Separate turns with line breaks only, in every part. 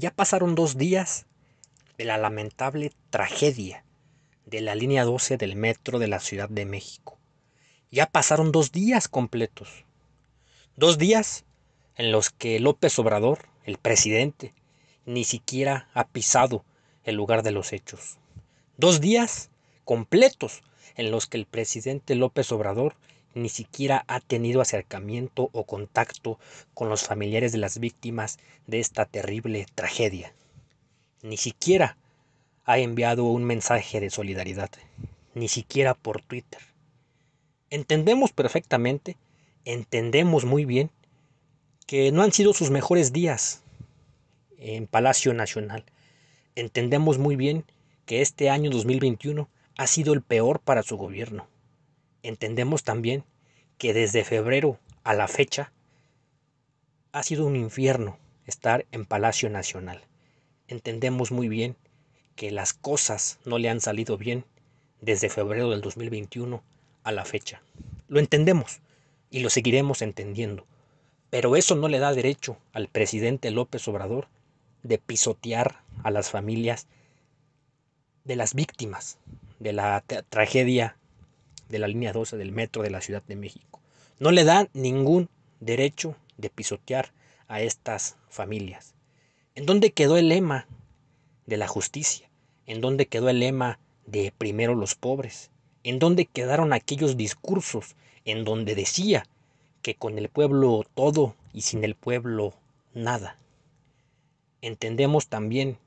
Ya pasaron dos días de la lamentable tragedia de la línea 12 del metro de la Ciudad de México. Ya pasaron dos días completos. Dos días en los que López Obrador, el presidente, ni siquiera ha pisado el lugar de los hechos. Dos días completos en los que el presidente López Obrador ni siquiera ha tenido acercamiento o contacto con los familiares de las víctimas de esta terrible tragedia. Ni siquiera ha enviado un mensaje de solidaridad, ni siquiera por Twitter. Entendemos perfectamente, entendemos muy bien que no han sido sus mejores días en Palacio Nacional. Entendemos muy bien que este año 2021 ha sido el peor para su gobierno entendemos también que desde febrero a la fecha ha sido un infierno estar en Palacio Nacional. Entendemos muy bien que las cosas no le han salido bien desde febrero del 2021 a la fecha. Lo entendemos y lo seguiremos entendiendo. Pero eso no le da derecho al presidente López Obrador de pisotear a las familias de las víctimas de la tragedia de la línea 12 del metro de la Ciudad de México. No le dan ningún derecho de pisotear a estas familias. ¿En dónde quedó el lema de la justicia? ¿En dónde quedó el lema de primero los pobres? ¿En dónde quedaron aquellos discursos en donde decía que con el pueblo todo y sin el pueblo nada? Entendemos también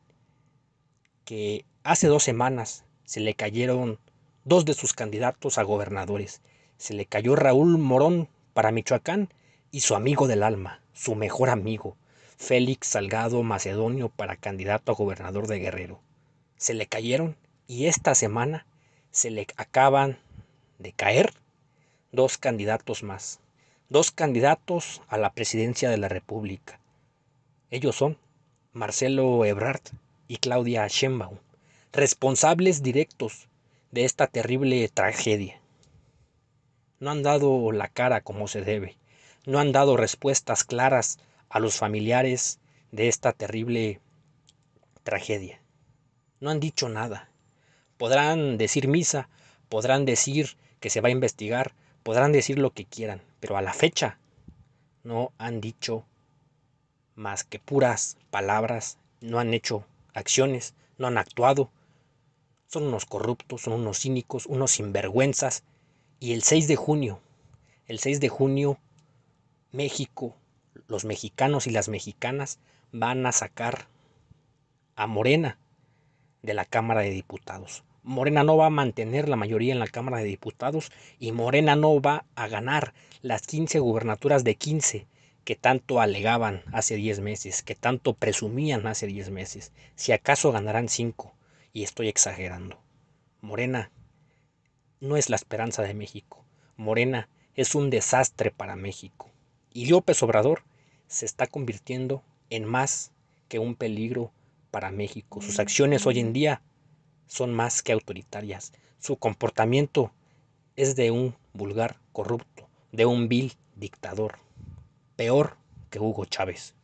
que hace dos semanas se le cayeron dos de sus candidatos a gobernadores. Se le cayó Raúl Morón para Michoacán y su amigo del alma, su mejor amigo, Félix Salgado Macedonio para candidato a gobernador de Guerrero. Se le cayeron y esta semana se le acaban de caer dos candidatos más, dos candidatos a la presidencia de la República. Ellos son Marcelo Ebrard y Claudia Sheinbaum, responsables directos de esta terrible tragedia. No han dado la cara como se debe, no han dado respuestas claras a los familiares de esta terrible tragedia. No han dicho nada. Podrán decir misa, podrán decir que se va a investigar, podrán decir lo que quieran, pero a la fecha no han dicho más que puras palabras, no han hecho acciones, no han actuado, son unos corruptos, son unos cínicos, unos sinvergüenzas. Y el 6 de junio, el 6 de junio, México, los mexicanos y las mexicanas van a sacar a Morena de la Cámara de Diputados. Morena no va a mantener la mayoría en la Cámara de Diputados y Morena no va a ganar las 15 gubernaturas de 15 que tanto alegaban hace 10 meses, que tanto presumían hace 10 meses. Si acaso ganarán 5, y estoy exagerando. Morena no es la esperanza de México. Morena es un desastre para México. Y López Obrador se está convirtiendo en más que un peligro para México. Sus acciones hoy en día son más que autoritarias. Su comportamiento es de un vulgar corrupto, de un vil dictador, peor que Hugo Chávez.